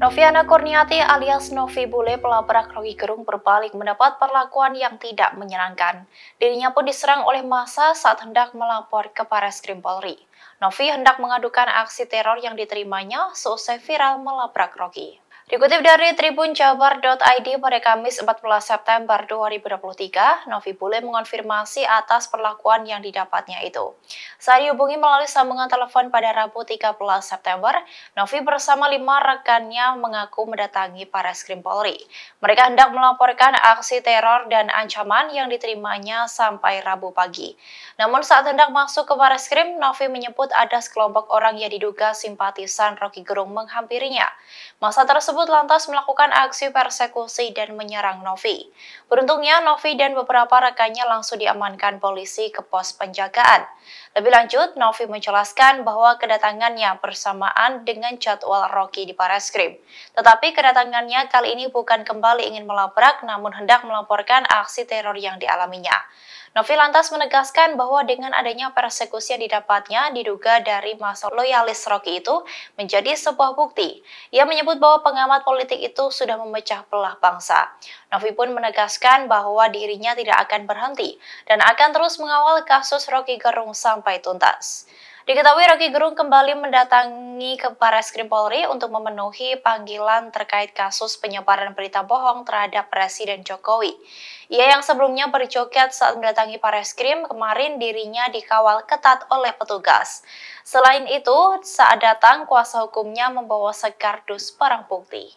Noviana Kurniati alias Novi Bule pelabrak Rocky Gerung berbalik mendapat perlakuan yang tidak menyenangkan. Dirinya pun diserang oleh massa saat hendak melapor ke skrim Polri. Novi hendak mengadukan aksi teror yang diterimanya seusai viral melabrak Rocky. Dikutip dari tribunjabar.id pada Kamis 14 September 2023, Novi Bule mengonfirmasi atas perlakuan yang didapatnya itu. Saat dihubungi melalui sambungan telepon pada Rabu 13 September, Novi bersama lima rekannya mengaku mendatangi para skrim Polri. Mereka hendak melaporkan aksi teror dan ancaman yang diterimanya sampai Rabu pagi. Namun saat hendak masuk ke para Barreskrim, Novi menyebut ada sekelompok orang yang diduga simpatisan Rocky Gerung menghampirinya. Masa tersebut lantas melakukan aksi persekusi dan menyerang Novi. Beruntungnya, Novi dan beberapa rekannya langsung diamankan polisi ke pos penjagaan. Lebih lanjut, Novi menjelaskan bahwa kedatangannya bersamaan dengan jadwal Rocky di Barreskrim. Tetapi kedatangannya kali ini bukan kembali ingin melabrak, namun hendak melaporkan aksi teror yang dialaminya. Novi lantas menegaskan bahwa dengan adanya persekusi yang didapatnya diduga dari masa loyalis Rocky itu menjadi sebuah bukti. Ia menyebut bahwa pengamat politik itu sudah memecah belah bangsa. Novi pun menegaskan bahwa dirinya tidak akan berhenti dan akan terus mengawal kasus Rocky Gerung sampai tuntas. Diketahui Rocky Gerung kembali mendatangi ke Krim Polri untuk memenuhi panggilan terkait kasus penyebaran berita bohong terhadap Presiden Jokowi. Ia yang sebelumnya bercoket saat mendatangi Krim, kemarin dirinya dikawal ketat oleh petugas. Selain itu, saat datang kuasa hukumnya membawa sekardus barang bukti.